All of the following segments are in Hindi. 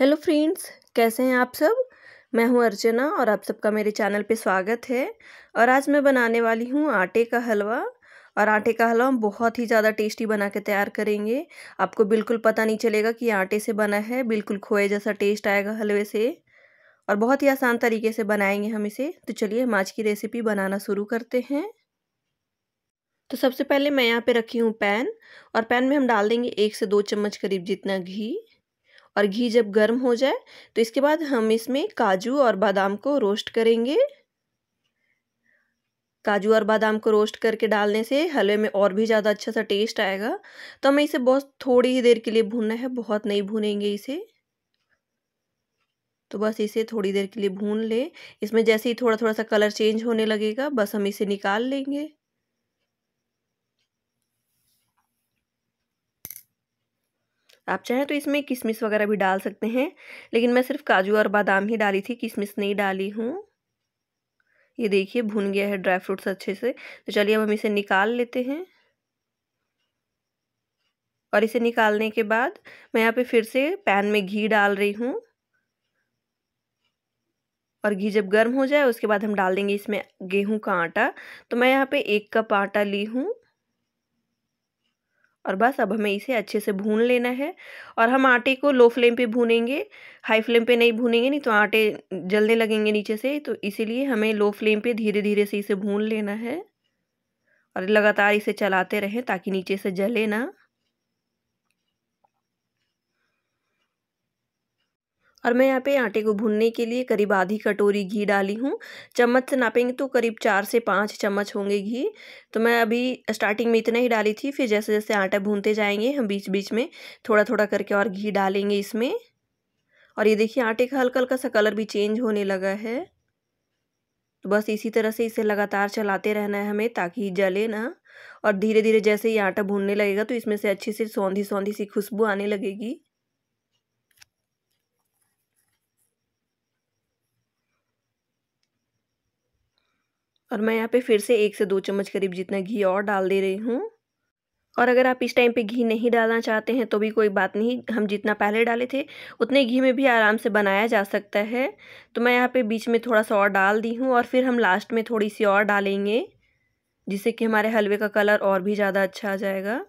हेलो फ्रेंड्स कैसे हैं आप सब मैं हूं अर्चना और आप सबका मेरे चैनल पे स्वागत है और आज मैं बनाने वाली हूं आटे का हलवा और आटे का हलवा हम बहुत ही ज़्यादा टेस्टी बना के तैयार करेंगे आपको बिल्कुल पता नहीं चलेगा कि आटे से बना है बिल्कुल खोए जैसा टेस्ट आएगा हलवे से और बहुत ही आसान तरीके से बनाएंगे हम इसे तो चलिए हम आज की रेसिपी बनाना शुरू करते हैं तो सबसे पहले मैं यहाँ पे रखी हूँ पैन और पैन में हम डाल देंगे एक से दो चम्मच करीब जितना घी और घी जब गर्म हो जाए तो इसके बाद हम इसमें काजू और बादाम को रोस्ट करेंगे काजू और बादाम को रोस्ट करके डालने से हलवे में और भी ज़्यादा अच्छा सा टेस्ट आएगा तो हमें इसे बहुत थोड़ी ही देर के लिए भूनना है बहुत नहीं भूनेंगे इसे तो बस इसे थोड़ी देर के लिए भून ले इसमें जैसे ही थोड़ा थोड़ा सा कलर चेंज होने लगेगा बस हम इसे निकाल लेंगे आप चाहें तो इसमें किशमिश वगैरह भी डाल सकते हैं लेकिन मैं सिर्फ काजू और बादाम ही डाली थी किशमिश नहीं डाली हूँ ये देखिए भुन गया है ड्राई फ्रूट्स अच्छे से तो चलिए अब हम इसे निकाल लेते हैं और इसे निकालने के बाद मैं यहाँ पे फिर से पैन में घी डाल रही हूँ और घी जब गर्म हो जाए उसके बाद हम डाल देंगे इसमें गेहूं का आटा तो मैं यहाँ पे एक कप आटा ली हूँ और बस अब हमें इसे अच्छे से भून लेना है और हम आटे को लो फ्लेम पे भूनेंगे हाई फ्लेम पे नहीं भूनेंगे नहीं तो आटे जलने लगेंगे नीचे से तो इसीलिए हमें लो फ्लेम पे धीरे धीरे से इसे भून लेना है और लगातार इसे चलाते रहें ताकि नीचे से जले ना और मैं यहाँ पे आटे को भूनने के लिए करीब आधी कटोरी घी डाली हूँ चम्मच से नापेंगे तो करीब चार से पाँच चम्मच होंगे घी तो मैं अभी स्टार्टिंग में इतना ही डाली थी फिर जैसे जैसे आटा भूनते जाएंगे हम बीच बीच में थोड़ा थोड़ा करके और घी डालेंगे इसमें और ये देखिए आटे का हल्का हल्का सा कलर भी चेंज होने लगा है तो बस इसी तरह से इसे लगातार चलाते रहना है हमें ताकि जले ना और धीरे धीरे जैसे ही आटा भूनने लगेगा तो इसमें से अच्छी से सौंधी सौंधी सी खुशबू आने लगेगी और मैं यहाँ पे फिर से एक से दो चम्मच करीब जितना घी और डाल दे रही हूँ और अगर आप इस टाइम पे घी नहीं डालना चाहते हैं तो भी कोई बात नहीं हम जितना पहले डाले थे उतने घी में भी आराम से बनाया जा सकता है तो मैं यहाँ पे बीच में थोड़ा सा और डाल दी हूँ और फिर हम लास्ट में थोड़ी सी और डालेंगे जिससे कि हमारे हलवे का कलर और भी ज़्यादा अच्छा आ जाएगा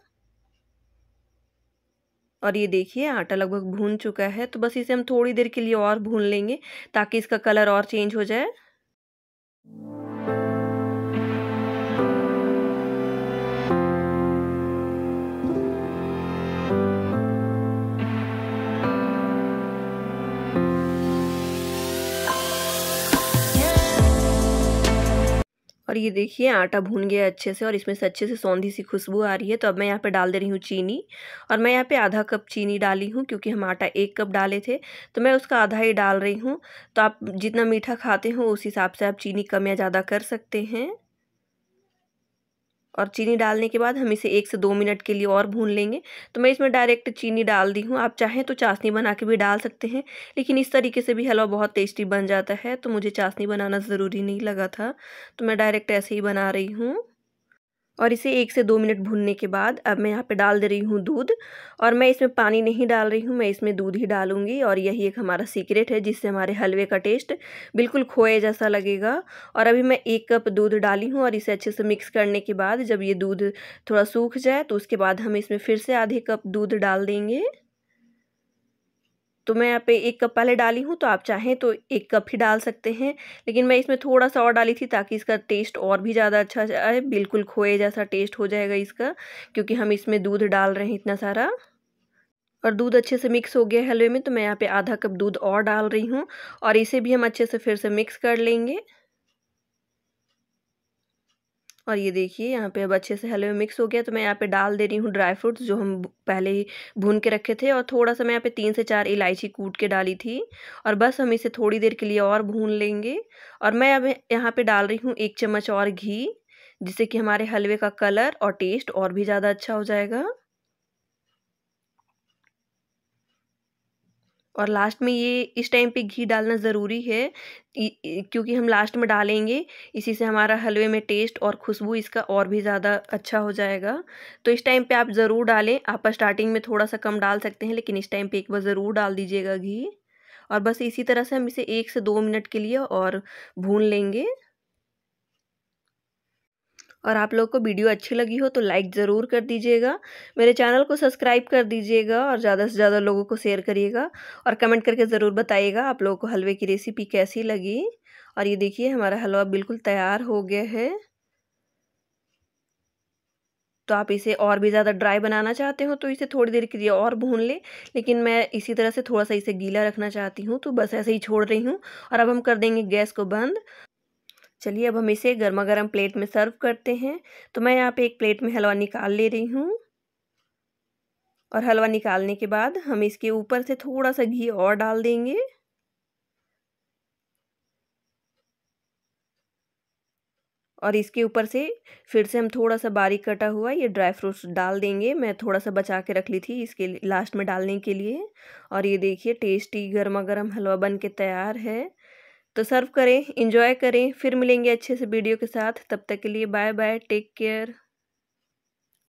और ये देखिए आटा लगभग भून चुका है तो बस इसे हम थोड़ी देर के लिए और भून लेंगे ताकि इसका कलर और चेंज हो जाए और ये देखिए आटा भून गया अच्छे से और इसमें से अच्छे से सौंधी सी खुशबू आ रही है तो अब मैं यहाँ पे डाल दे रही हूँ चीनी और मैं यहाँ पे आधा कप चीनी डाली हूँ क्योंकि हम आटा एक कप डाले थे तो मैं उसका आधा ही डाल रही हूँ तो आप जितना मीठा खाते हो उस हिसाब से आप चीनी कम या ज़्यादा कर सकते हैं और चीनी डालने के बाद हम इसे एक से दो मिनट के लिए और भून लेंगे तो मैं इसमें डायरेक्ट चीनी डाल दी हूँ आप चाहें तो चाशनी बना के भी डाल सकते हैं लेकिन इस तरीके से भी हलवा बहुत टेस्टी बन जाता है तो मुझे चाशनी बनाना ज़रूरी नहीं लगा था तो मैं डायरेक्ट ऐसे ही बना रही हूँ और इसे एक से दो मिनट भूनने के बाद अब मैं यहाँ पे डाल दे रही हूँ दूध और मैं इसमें पानी नहीं डाल रही हूँ मैं इसमें दूध ही डालूँगी और यही एक हमारा सीक्रेट है जिससे हमारे हलवे का टेस्ट बिल्कुल खोए जैसा लगेगा और अभी मैं एक कप दूध डाली हूँ और इसे अच्छे से मिक्स करने के बाद जब ये दूध थोड़ा सूख जाए तो उसके बाद हम इसमें फिर से आधे कप दूध डाल देंगे तो मैं यहाँ पे एक कप पहले डाली हूँ तो आप चाहें तो एक कप ही डाल सकते हैं लेकिन मैं इसमें थोड़ा सा और डाली थी ताकि इसका टेस्ट और भी ज़्यादा अच्छा आए बिल्कुल खोए जैसा टेस्ट हो जाएगा इसका क्योंकि हम इसमें दूध डाल रहे हैं इतना सारा और दूध अच्छे से मिक्स हो गया हलवे में तो मैं यहाँ पे आधा कप दूध और डाल रही हूँ और इसे भी हम अच्छे से फिर से मिक्स कर लेंगे और ये देखिए यहाँ पे अब अच्छे से हलवे मिक्स हो गया तो मैं यहाँ पे डाल दे रही हूँ ड्राई फ्रूट्स जो हम पहले ही भून के रखे थे और थोड़ा सा मैं यहाँ पे तीन से चार इलायची कूट के डाली थी और बस हम इसे थोड़ी देर के लिए और भून लेंगे और मैं अब यहाँ पर डाल रही हूँ एक चम्मच और घी जिससे कि हमारे हलवे का कलर और टेस्ट और भी ज़्यादा अच्छा हो जाएगा और लास्ट में ये इस टाइम पे घी डालना ज़रूरी है क्योंकि हम लास्ट में डालेंगे इसी से हमारा हलवे में टेस्ट और खुशबू इसका और भी ज़्यादा अच्छा हो जाएगा तो इस टाइम पे आप ज़रूर डालें आप स्टार्टिंग में थोड़ा सा कम डाल सकते हैं लेकिन इस टाइम पे एक बार ज़रूर डाल दीजिएगा घी और बस इसी तरह से हम इसे एक से दो मिनट के लिए और भून लेंगे और आप लोग को वीडियो अच्छी लगी हो तो लाइक ज़रूर कर दीजिएगा मेरे चैनल को सब्सक्राइब कर दीजिएगा और ज़्यादा से ज़्यादा लोगों को शेयर करिएगा और कमेंट करके ज़रूर बताइएगा आप लोगों को हलवे की रेसिपी कैसी लगी और ये देखिए हमारा हलवा बिल्कुल तैयार हो गया है तो आप इसे और भी ज़्यादा ड्राई बनाना चाहते हो तो इसे थोड़ी देर के लिए और भून लें लेकिन मैं इसी तरह से थोड़ा सा इसे गीला रखना चाहती हूँ तो बस ऐसे ही छोड़ रही हूँ और अब हम कर देंगे गैस को बंद चलिए अब हम इसे गर्मा गर्म प्लेट में सर्व करते हैं तो मैं यहाँ पे एक प्लेट में हलवा निकाल ले रही हूँ और हलवा निकालने के बाद हम इसके ऊपर से थोड़ा सा घी और डाल देंगे और इसके ऊपर से फिर से हम थोड़ा सा बारीक कटा हुआ ये ड्राई फ्रूट्स डाल देंगे मैं थोड़ा सा बचा के रख ली थी इसके लास्ट में डालने के लिए और ये देखिए टेस्टी गर्मा गर्म हलवा बन के तैयार है तो सर्व करें इंजॉय करें फिर मिलेंगे अच्छे से वीडियो के साथ तब तक के लिए बाय बाय टेक केयर